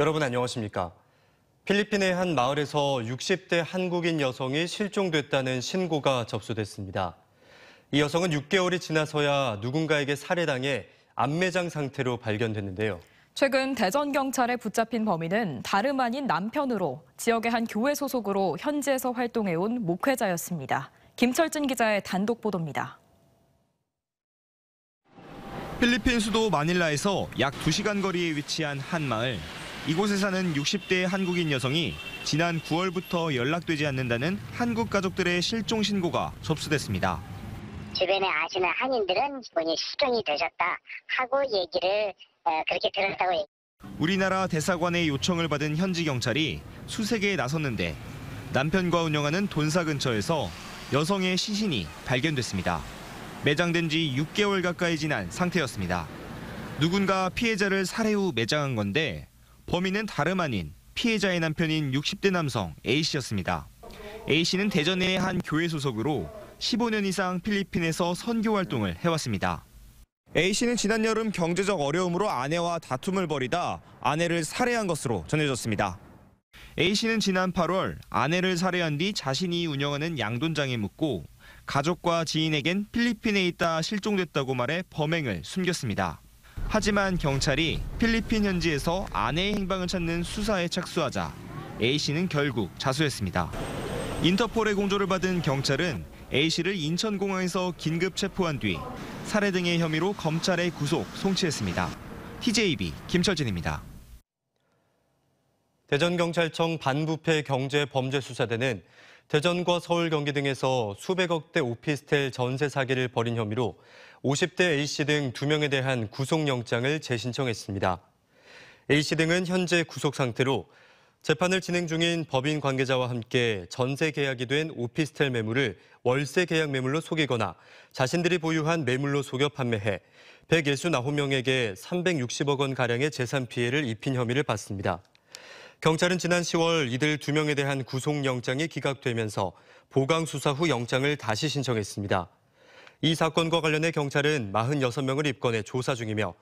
여러분 안녕하십니까? 필리핀의 한 마을에서 60대 한국인 여성이 실종됐다는 신고가 접수됐습니다. 이 여성은 6개월이 지나서야 누군가에게 살해당해 안매장 상태로 발견됐는데요. 최근 대전 경찰에 붙잡힌 범인은 다름 아닌 남편으로 지역의 한 교회 소속으로 현지에서 활동해온 목회자였습니다. 김철진 기자의 단독 보도입니다. 필리핀 수도 마닐라에서 약 2시간 거리에 위치한 한 마을. 이곳에 사는 60대 한국인 여성이 지난 9월부터 연락되지 않는다는 한국 가족들의 실종 신고가 접수됐습니다. 주변에 아시는 한인들은 본인 실종이 되셨다 하고 얘기를 그렇게 들었다고 얘기. 우리나라 대사관의 요청을 받은 현지 경찰이 수색에 나섰는데 남편과 운영하는 돈사 근처에서 여성의 시신이 발견됐습니다. 매장된 지 6개월 가까이 지난 상태였습니다. 누군가 피해자를 살해 후 매장한 건데 범인은 다름 아닌 피해자의 남편인 60대 남성 A씨였습니다. A씨는 대전의 한 교회 소속으로 15년 이상 필리핀에서 선교 활동을 해왔습니다. A씨는 지난 여름 경제적 어려움으로 아내와 다툼을 벌이다 아내를 살해한 것으로 전해졌습니다. A씨는 지난 8월 아내를 살해한 뒤 자신이 운영하는 양돈장에 묻고 가족과 지인에겐 필리핀에 있다 실종됐다고 말해 범행을 숨겼습니다. 하지만 경찰이 필리핀 현지에서 아내의 행방을 찾는 수사에 착수하자 A씨는 결국 자수했습니다. 인터폴의 공조를 받은 경찰은 A씨를 인천공항에서 긴급 체포한 뒤 살해 등의 혐의로 검찰에 구속, 송치했습니다. TJB 김철진입니다. 대전경찰청 반부패 경제범죄수사대는 대전과 서울, 경기 등에서 수백억 대 오피스텔 전세 사기를 벌인 혐의로 50대 A씨 등 2명에 대한 구속영장을 재신청했습니다. A씨 등은 현재 구속 상태로 재판을 진행 중인 법인 관계자와 함께 전세 계약이 된 오피스텔 매물을 월세 계약 매물로 속이거나 자신들이 보유한 매물로 속여 판매해 169명에게 360억 원가량의 재산 피해를 입힌 혐의를 받습니다. 경찰은 지난 10월 이들 2명에 대한 구속영장이 기각되면서 보강 수사 후 영장을 다시 신청했습니다. 이 사건과 관련해 경찰은 46명을 입건해 조사 중이며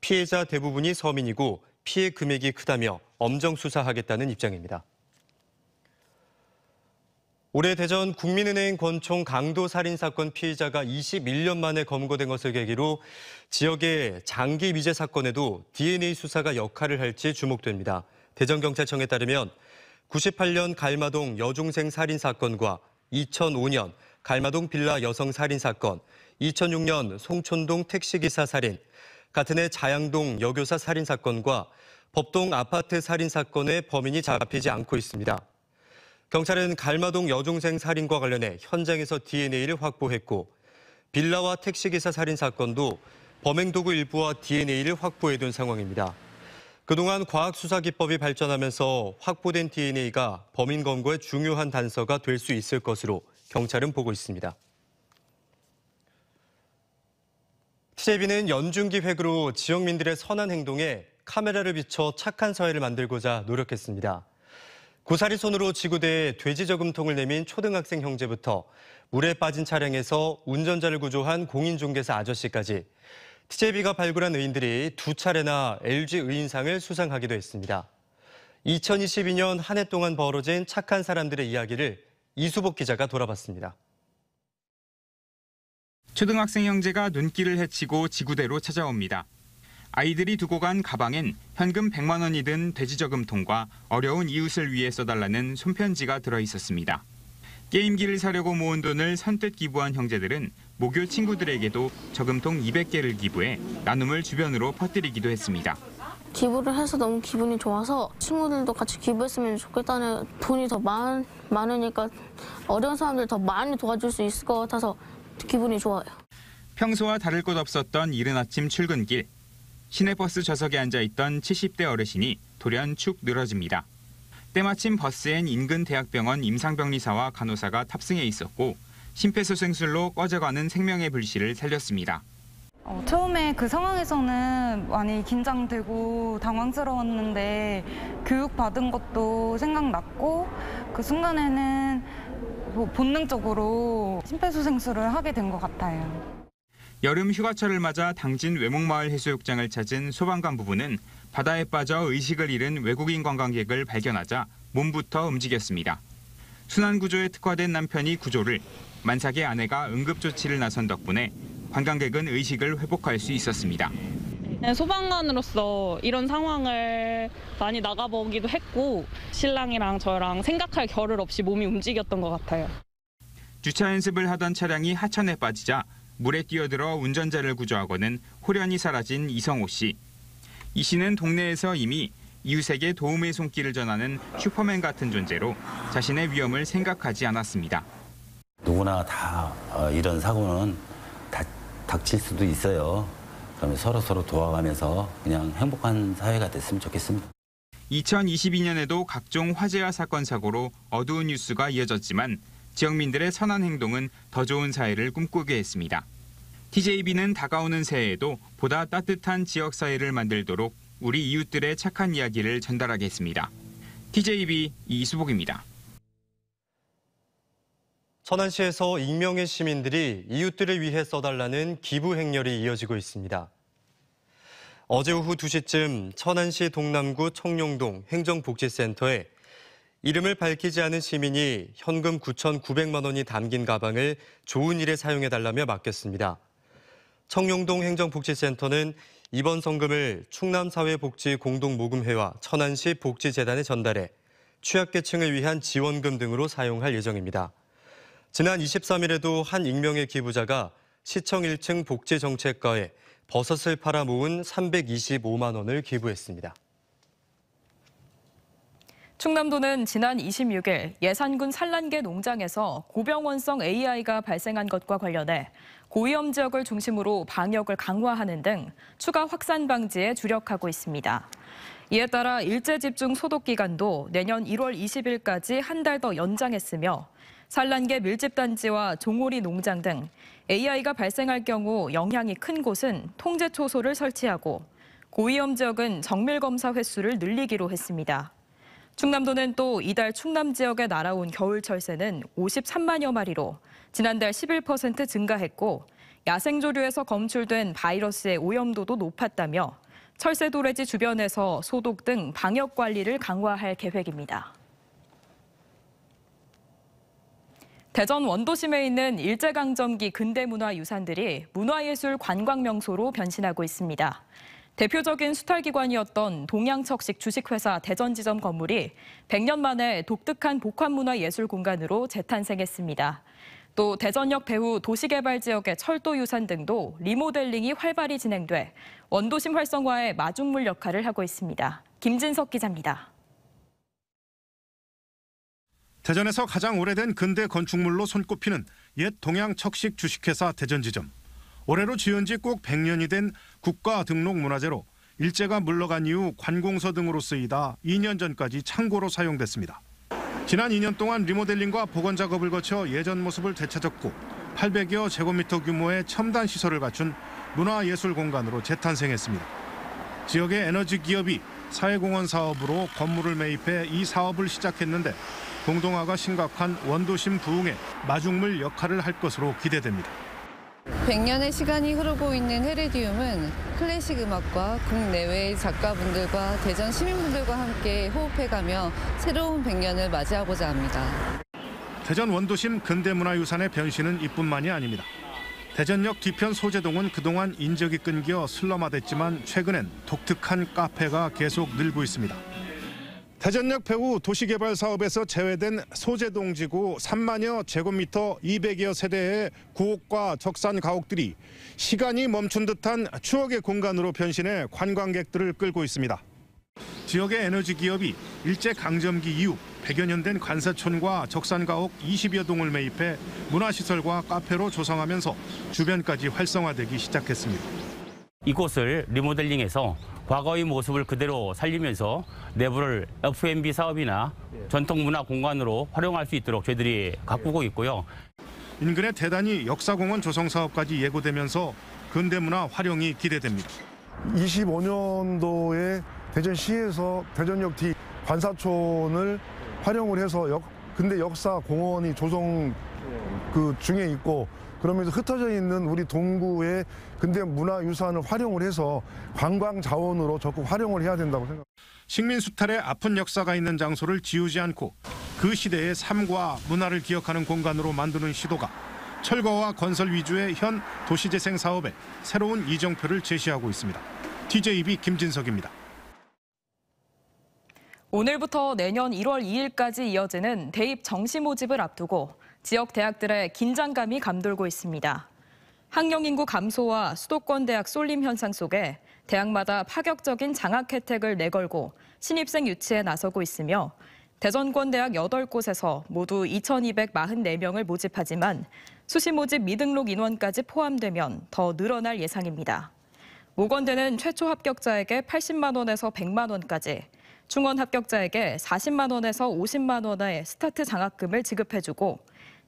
피해자 대부분이 서민이고 피해 금액이 크다며 엄정 수사하겠다는 입장입니다. 올해 대전 국민은행 권총 강도 살인 사건 피해자가 21년 만에 검거된 것을 계기로 지역의 장기 미제 사건에도 DNA 수사가 역할을 할지 주목됩니다. 대전경찰청에 따르면 98년 갈마동 여중생 살인 사건과 2005년 갈마동 빌라 여성 살인 사건, 2006년 송촌동 택시기사 살인, 같은 해 자양동 여교사 살인 사건과 법동 아파트 살인 사건의 범인이 잡히지 않고 있습니다. 경찰은 갈마동 여중생 살인과 관련해 현장에서 DNA를 확보했고 빌라와 택시기사 살인 사건도 범행 도구 일부와 DNA를 확보해둔 상황입니다. 그동안 과학 수사 기법이 발전하면서 확보된 DNA가 범인 검거의 중요한 단서가 될 수 있을 것으로 경찰은 보고 있습니다. TJB는 연중기획으로 지역민들의 선한 행동에 카메라를 비춰 착한 사회를 만들고자 노력했습니다. 고사리 손으로 지구대에 돼지 저금통을 내민 초등학생 형제부터 물에 빠진 차량에서 운전자를 구조한 공인중개사 아저씨까지 TJB가 발굴한 의인들이 두 차례나 LG 의인상을 수상하기도 했습니다. 2022년 한 해 동안 벌어진 착한 사람들의 이야기를 이수복 기자가 돌아봤습니다. 초등학생 형제가 눈길을 헤치고 지구대로 찾아옵니다. 아이들이 두고 간 가방엔 현금 100만 원이 든 돼지저금통과 어려운 이웃을 위해 써달라는 손편지가 들어 있었습니다. 게임기를 사려고 모은 돈을 선뜻 기부한 형제들은 모교 친구들에게도 저금통 200개를 기부해 나눔을 주변으로 퍼뜨리기도 했습니다. 기부를 해서 너무 기분이 좋아서 친구들도 같이 기부했으면 좋겠다는 돈이 더 많, 많으니까 어려운 사람들 더 많이 도와줄 수 있을 것 같아서 기분이 좋아요. 평소와 다를 것 없었던 이른 아침 출근길. 시내버스 좌석에 앉아있던 70대 어르신이 돌연 축 늘어집니다. 때마침 버스엔 인근 대학병원 임상병리사와 간호사가 탑승해 있었고 심폐소생술로 꺼져가는 생명의 불씨를 살렸습니다. 어, 처음에 그 상황에서는 많이 긴장되고 당황스러웠는데 교육받은 것도 생각났고 그 순간에는 뭐 본능적으로 심폐소생술을 하게 된 것 같아요. 여름 휴가철을 맞아 당진 외목마을 해수욕장을 찾은 소방관 부부는 바다에 빠져 의식을 잃은 외국인 관광객을 발견하자 몸부터 움직였습니다. 순환구조에 특화된 남편이 구조를, 만삭의 아내가 응급조치를 나선 덕분에 관광객은 의식을 회복할 수 있었습니다. 네, 소방관으로서 이런 상황을 많이 나가보기도 했고 신랑이랑 저랑 생각할 겨를 없이 몸이 움직였던 것 같아요. 주차 연습을 하던 차량이 하천에 빠지자 물에 뛰어들어 운전자를 구조하고는 호련히 사라진 이성호 씨. 이 씨는 동네에서 이미 이웃에게 도움의 손길을 전하는 슈퍼맨 같은 존재로 자신의 위험을 생각하지 않았습니다. 누구나 다 어, 이런 사고는 닥칠 수도 있어요. 그러면 서로 서로 도와가면서 그냥 행복한 사회가 됐으면 좋겠습니다. 2022년에도 각종 화재와 사건 사고로 어두운 뉴스가 이어졌지만 지역민들의 선한 행동은 더 좋은 사회를 꿈꾸게 했습니다. TJB는 다가오는 새해에도 보다 따뜻한 지역 사회를 만들도록 우리 이웃들의 착한 이야기를 전달하겠습니다. TJB 이수복입니다. 천안시에서 익명의 시민들이 이웃들을 위해 써달라는 기부 행렬이 이어지고 있습니다. 어제 오후 2시쯤 천안시 동남구 청룡동 행정복지센터에 이름을 밝히지 않은 시민이 현금 9,900만 원이 담긴 가방을 좋은 일에 사용해달라며 맡겼습니다. 청룡동 행정복지센터는 이번 성금을 충남사회복지공동모금회와 천안시 복지재단에 전달해 취약계층을 위한 지원금 등으로 사용할 예정입니다. 지난 23일에도 한 익명의 기부자가 시청 1층 복지정책과에 버섯을 팔아 모은 325만 원을 기부했습니다. 충남도는 지난 26일 예산군 산란계 농장에서 고병원성 AI가 발생한 것과 관련해 고위험 지역을 중심으로 방역을 강화하는 등 추가 확산 방지에 주력하고 있습니다. 이에 따라 일제 집중 소독 기간도 내년 1월 20일까지 한 달 더 연장했으며 산란계 밀집단지와 종오리 농장 등 AI가 발생할 경우 영향이 큰 곳은 통제 초소를 설치하고 고위험 지역은 정밀 검사 횟수를 늘리기로 했습니다. 충남도는 또 이달 충남 지역에 날아온 겨울철 새는 53만여 마리로 지난달 11% 증가했고 야생조류에서 검출된 바이러스의 오염도도 높았다며 철새 도래지 주변에서 소독 등 방역 관리를 강화할 계획입니다. 대전 원도심에 있는 일제강점기 근대문화유산들이 문화예술 관광명소로 변신하고 있습니다. 대표적인 수탈기관이었던 동양척식 주식회사 대전지점 건물이 100년 만에 독특한 복합문화예술 공간으로 재탄생했습니다. 또 대전역 배후 도시개발지역의 철도유산 등도 리모델링이 활발히 진행돼 원도심 활성화의 마중물 역할을 하고 있습니다. 김진석 기자입니다. 대전에서 가장 오래된 근대 건축물로 손꼽히는 옛 동양 척식 주식회사 대전지점. 올해로 지은 지 꼭 100년이 된 국가 등록 문화재로 일제가 물러간 이후 관공서 등으로 쓰이다 2년 전까지 창고로 사용됐습니다. 지난 2년 동안 리모델링과 복원 작업을 거쳐 예전 모습을 되찾았고 800여 제곱미터 규모의 첨단 시설을 갖춘 문화예술 공간으로 재탄생했습니다. 지역의 에너지 기업이 사회공헌 사업으로 건물을 매입해 이 사업을 시작했는데 공동화가 심각한 원도심 부흥에 마중물 역할을 할 것으로 기대됩니다. 100년의 시간이 흐르고 있는 헤레디움은 클래식 음악과 국내외의 작가분들과 대전 시민분들과 함께 호흡해가며 새로운 100년을 맞이하고자 합니다. 대전 원도심 근대문화유산의 변신은 이뿐만이 아닙니다. 대전역 뒤편 소재동은 그동안 인적이 끊겨 슬럼화됐지만 최근엔 독특한 카페가 계속 늘고 있습니다. 대전역 배후 도시개발 사업에서 제외된 소재동 지구 3만여 제곱미터 200여 세대의 구옥과 적산 가옥들이 시간이 멈춘 듯한 추억의 공간으로 변신해 관광객들을 끌고 있습니다. 지역의 에너지 기업이 일제강점기 이후 100여 년 된관사촌과 적산가옥 20여 동을 매입해 문화시설과 카페로 조성하면서 주변까지 활성화되기 시작했습니다. 이곳을 리모델링해서 과거의 모습을 그대로 살리면서 내부를 F&B 사업이나 예. 전통 문화 공간으로 활용할 수 있도록 저희들이 가꾸고 예. 있고요. 인근의 대단히 역사공원 조성 사업까지 예고되면서 근대문화 활용이 기대됩니다. 25년도에 대전시에서 대전역 뒤 관사촌을 활용을 해서 역, 근대 역사공원이 조성 예. 그 중에 있고 그러면서 흩어져 있는 우리 동구의 근대 문화유산을 활용을 해서 관광 자원으로 적극 활용을 해야 된다고 생각합니다. 식민 수탈의 아픈 역사가 있는 장소를 지우지 않고 그 시대의 삶과 문화를 기억하는 공간으로 만드는 시도가 철거와 건설 위주의 현 도시재생 사업에 새로운 이정표를 제시하고 있습니다. TJB 김진석입니다. 오늘부터 내년 1월 2일까지 이어지는 대입 정시 모집을 앞두고 지역 대학들의 긴장감이 감돌고 있습니다. 학령 인구 감소와 수도권 대학 쏠림 현상 속에 대학마다 파격적인 장학 혜택을 내걸고 신입생 유치에 나서고 있으며 대전권 대학 8곳에서 모두 2,244명을 모집하지만 수시 모집 미등록 인원까지 포함되면 더 늘어날 예상입니다. 모건대는 최초 합격자에게 80만 원에서 100만 원까지, 중원 합격자에게 40만 원에서 50만 원의 스타트 장학금을 지급해주고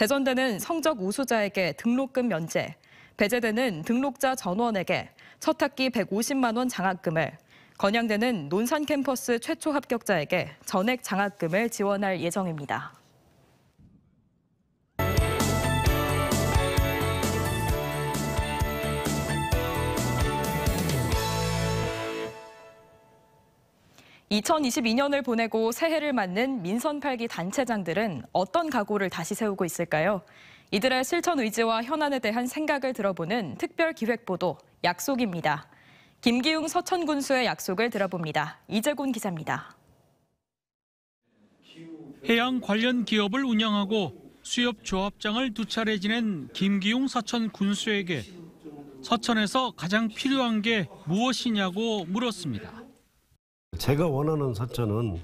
대선되는 성적 우수자에게 등록금 면제, 배제되는 등록자 전원에게 첫 학기 150만 원 장학금을, 건양되는 논산 캠퍼스 최초 합격자에게 전액 장학금을 지원할 예정입니다. 2022년을 보내고 새해를 맞는 민선 8기 단체장들은 어떤 각오를 다시 세우고 있을까요? 이들의 실천 의지와 현안에 대한 생각을 들어보는 특별 기획 보도 약속입니다. 김기웅 서천 군수의 약속을 들어봅니다. 이재곤 기자입니다. 해양 관련 기업을 운영하고 수협 조합장을 두 차례 지낸 김기웅 서천 군수에게 서천에서 가장 필요한 게 무엇이냐고 물었습니다. 제가 원하는 서천은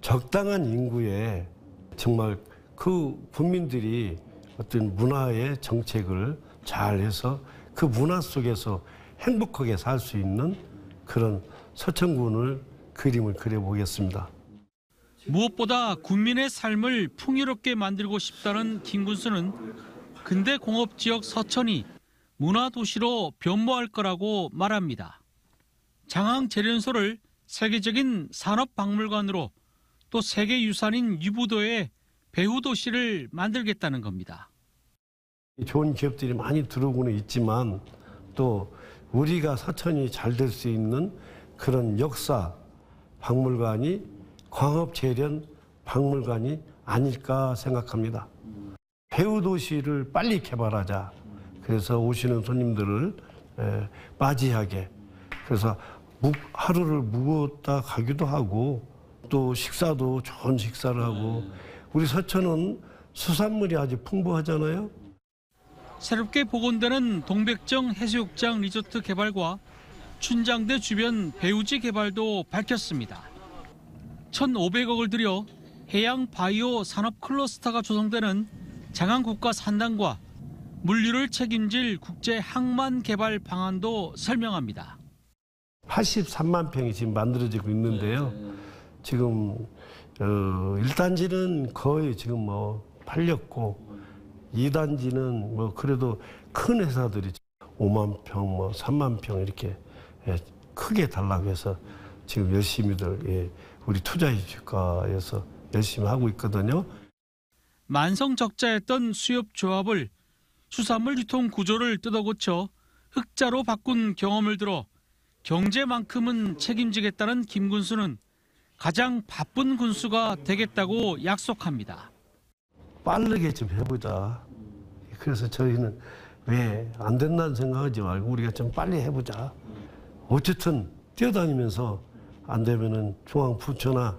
적당한 인구에 정말 그 국민들이 어떤 문화의 정책을 잘 해서 그 문화 속에서 행복하게 살 수 있는 그런 서천군을 그림을 그려보겠습니다. 무엇보다 국민의 삶을 풍요롭게 만들고 싶다는 김군수는 근대 공업 지역 서천이 문화 도시로 변모할 거라고 말합니다. 장항재련소를 세계적인 산업박물관으로 또 세계유산인 유부도의 배후도시를 만들겠다는 겁니다. 좋은 기업들이 많이 들어오고는 있지만 또 우리가 서천이 잘 될 수 있는 그런 역사 박물관이 광업재련 박물관이 아닐까 생각합니다. 배우 도시를 빨리 개발하자. 그래서 오시는 손님들을 맞이하게 그래서 묵, 하루를 묵었다 가기도 하고 또 식사도 좋은 식사를 하고 우리 서천은 수산물이 아주 풍부하잖아요. 새롭게 복원되는 동백정 해수욕장 리조트 개발과 춘장대 주변 배우지 개발도 밝혔습니다. 1,500억을 들여 해양 바이오 산업 클러스터가 조성되는 장안국가 산단과 물류를 책임질 국제 항만 개발 방안도 설명합니다. 83만 평이 지금 만들어지고 있는데요. 네, 네. 지금 어, 1단지는 거의 지금 뭐 팔렸고 2단지는 뭐 그래도 큰 회사들이 5만 평, 뭐 3만 평 이렇게 예, 크게 달라고 해서 지금 열심히들 예, 우리 투자유치과에서 열심히 하고 있거든요. 만성적자였던 수협조합을 수산물 유통 구조를 뜯어고쳐 흑자로 바꾼 경험을 들어 경제만큼은 책임지겠다는 김 군수는 가장 바쁜 군수가 되겠다고 약속합니다. 빠르게 좀 해보자. 그래서 저희는 왜 안 된다는 생각하지 말고 우리가 좀 빨리 해보자. 어쨌든 뛰어다니면서 안 되면은 중앙 부처나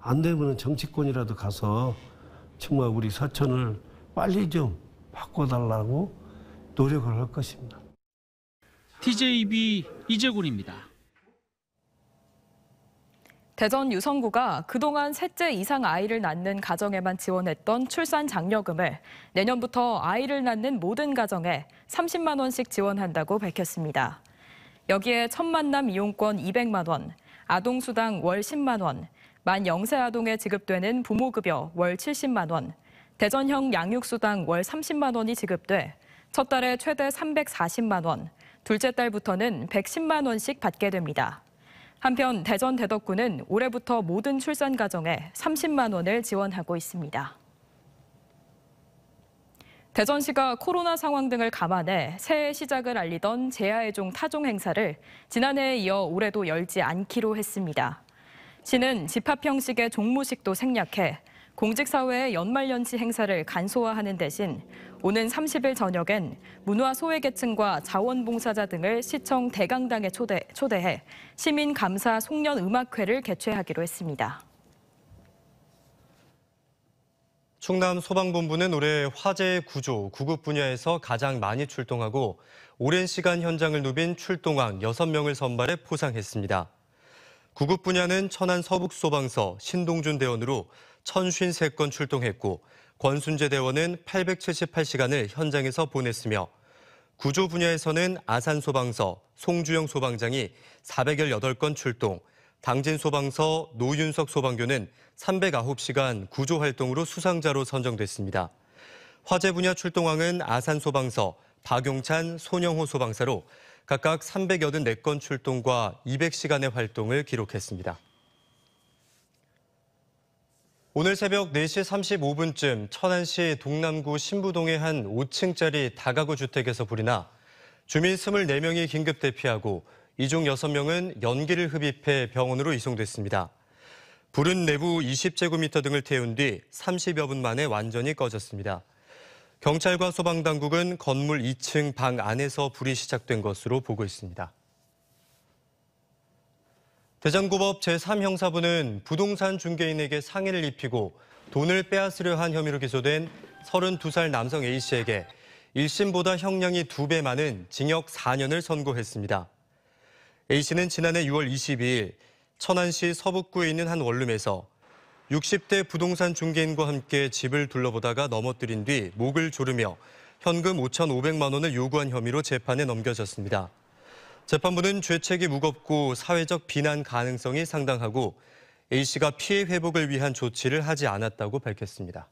안 되면은 정치권이라도 가서 정말 우리 사천을 빨리 좀 바꿔달라고 노력을 할 것입니다. TJB 이재곤입니다. 대전 유성구가 그동안 셋째 이상 아이를 낳는 가정에만 지원했던 출산 장려금을 내년부터 아이를 낳는 모든 가정에 30만 원씩 지원한다고 밝혔습니다. 여기에 첫 만남 이용권 200만 원, 아동 수당 월 10만 원, 만 0세 아동에 지급되는 부모급여 월 70만 원, 대전형 양육수당 월 30만 원이 지급돼 첫 달에 최대 340만 원, 둘째 딸부터는 110만 원씩 받게 됩니다. 한편 대전 대덕구는 올해부터 모든 출산 가정에 30만 원을 지원하고 있습니다. 대전시가 코로나 상황 등을 감안해 새해 시작을 알리던 재야의종 타종 행사를 지난해에 이어 올해도 열지 않기로 했습니다. 시는 집합 형식의 종무식도 생략해 공직사회의 연말연시 행사를 간소화하는 대신 오는 30일 저녁엔 문화 소외계층과 자원봉사자 등을 시청 대강당에 초대, 초대해 시민감사 송년음악회를 개최하기로 했습니다. 충남 소방본부는 올해 화재 구조, 구급 분야에서 가장 많이 출동하고 오랜 시간 현장을 누빈 출동왕 6명을 선발해 포상했습니다. 구급 분야는 천안 서북소방서 신동준 대원으로 1053건 출동했고 권순재 대원은 878시간을 현장에서 보냈으며 구조 분야에서는 아산 소방서 송주영 소방장이 418건 출동, 당진 소방서 노윤석 소방교는 309시간 구조 활동으로 수상자로 선정됐습니다. 화재 분야 출동왕은 아산 소방서 박용찬, 손영호 소방사로 각각 384건 출동과 200시간의 활동을 기록했습니다. 오늘 새벽 4시 35분쯤 천안시 동남구 신부동의 한 5층짜리 다가구 주택에서 불이 나 주민 24명이 긴급 대피하고 이 중 6명은 연기를 흡입해 병원으로 이송됐습니다. 불은 내부 20제곱미터 등을 태운 뒤 30여 분 만에 완전히 꺼졌습니다. 경찰과 소방당국은 건물 2층 방 안에서 불이 시작된 것으로 보고 있습니다. 대장구법 제3형사부는 부동산 중개인에게 상해를 입히고 돈을 빼앗으려 한 혐의로 기소된 32살 남성 A씨에게 1심보다 형량이 2배 많은 징역 4년을 선고했습니다. A씨는 지난해 6월 22일 천안시 서북구에 있는 한 원룸에서 60대 부동산 중개인과 함께 집을 둘러보다가 넘어뜨린 뒤 목을 조르며 현금 5,500만 원을 요구한 혐의로 재판에 넘겨졌습니다. 재판부는 죄책이 무겁고 사회적 비난 가능성이 상당하고 A 씨가 피해 회복을 위한 조치를 하지 않았다고 밝혔습니다.